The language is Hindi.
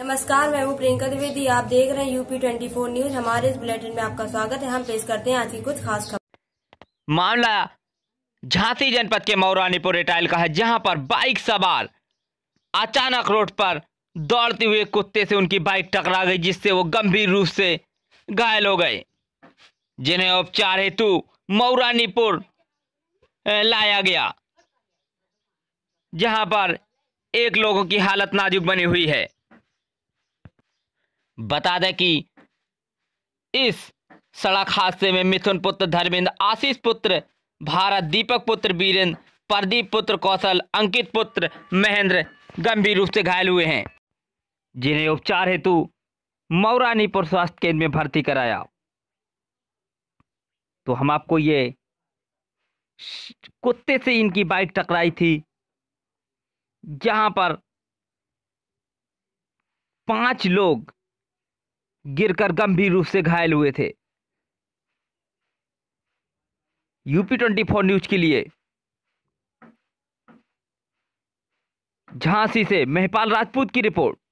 नमस्कार मैं हूँ प्रियंका द्विवेदी आप देख रहे हैं यूपी 24 न्यूज हमारे इस बुलेटिन में आपका स्वागत है हम पेश करते हैं आज की कुछ खास खबर मामला झांसी जनपद के मौरानीपुर रिटायल का है जहां पर बाइक सवार अचानक रोड पर दौड़ते हुए कुत्ते से उनकी बाइक टकरा गई जिससे वो गंभीर रूप से घायल हो गए जिन्हें उपचार हेतु मौरानीपुर लाया गया जहां पर एक लोगों की हालत नाजुक बनी हुई है बता दें कि इस सड़क हादसे में मिथुन पुत्र धर्मेंद्र आशीष पुत्र भारत दीपक पुत्र बीरेंद्र प्रदीप पुत्र कौशल अंकित पुत्र महेंद्र गंभीर रूप से घायल हुए हैं जिन्हें उपचार हेतु मौरानीपुर स्वास्थ्य केंद्र में भर्ती कराया तो हम आपको ये कुत्ते से इनकी बाइक टकराई थी जहां पर पांच लोग गिरकर गंभीर रूप से घायल हुए थे यूपी ट्वेंटी फोर न्यूज के लिए झांसी से महपाल राजपूत की रिपोर्ट